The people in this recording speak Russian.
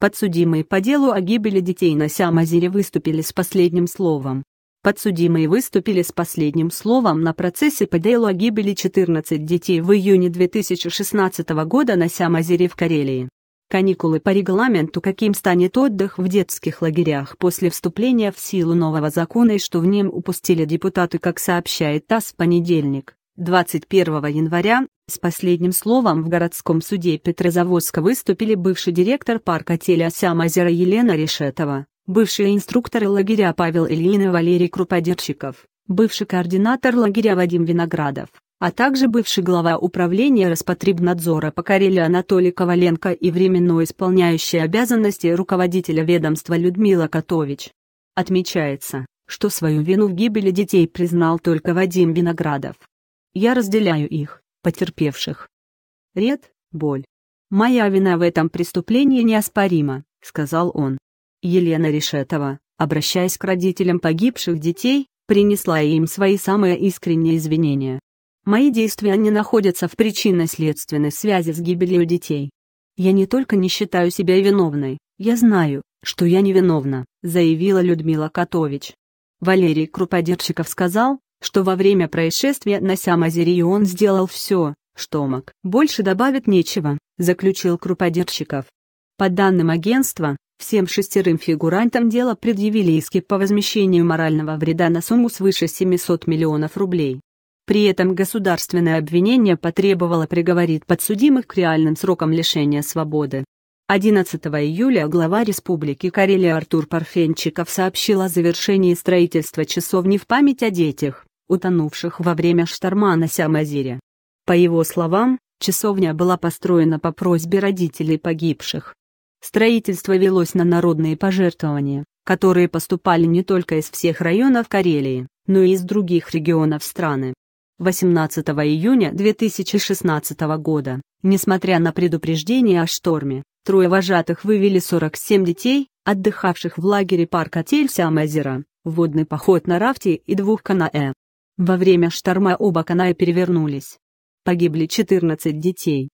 Подсудимые по делу о гибели детей на Сямозере выступили с последним словом. Подсудимые выступили с последним словом на процессе по делу о гибели 14 детей в июне 2016 года на Сямозере в Карелии. Каникулы по регламенту, каким станет отдых в детских лагерях после вступления в силу нового закона и что в нем упустили депутаты, как сообщает ТАСС в понедельник, 21 января, с последним словом в городском суде Петрозаводска выступили бывший директор парка телеосямозера Елена Решетова, бывшие инструкторы лагеря Павел Ильин и Валерий Круподерчиков, бывший координатор лагеря Вадим Виноградов, а также бывший глава управления распотребнадзора по Анатолий Коваленко и временно исполняющий обязанности руководителя ведомства Людмила Котович. Отмечается, что свою вину в гибели детей признал только Вадим Виноградов. Я разделяю их потерпевших. Ред, боль. «Моя вина в этом преступлении неоспорима», — сказал он. Елена Решетова, обращаясь к родителям погибших детей, принесла им свои самые искренние извинения. «Мои действия не находятся в причинно-следственной связи с гибелью детей. Я не только не считаю себя виновной, я знаю, что я невиновна», — заявила Людмила Котович. Валерий Круподерчиков сказал, что во время происшествия на Самозерион сделал все, что мог. Больше добавить нечего, заключил круподержчиков. По данным агентства, всем шестерым фигурантам дела предъявили иски по возмещению морального вреда на сумму свыше 700 миллионов рублей. При этом государственное обвинение потребовало приговорить подсудимых к реальным срокам лишения свободы. 11 июля глава Республики Карелии Артур Парфенчиков сообщил о завершении строительства часовни в память о детях утонувших во время шторма на Сямазире. По его словам, часовня была построена по просьбе родителей погибших. Строительство велось на народные пожертвования, которые поступали не только из всех районов Карелии, но и из других регионов страны. 18 июня 2016 года, несмотря на предупреждение о шторме, трое вожатых вывели 47 детей, отдыхавших в лагере парка в водный поход на рафте и двух канаэ. Во время шторма оба каная перевернулись. Погибли 14 детей.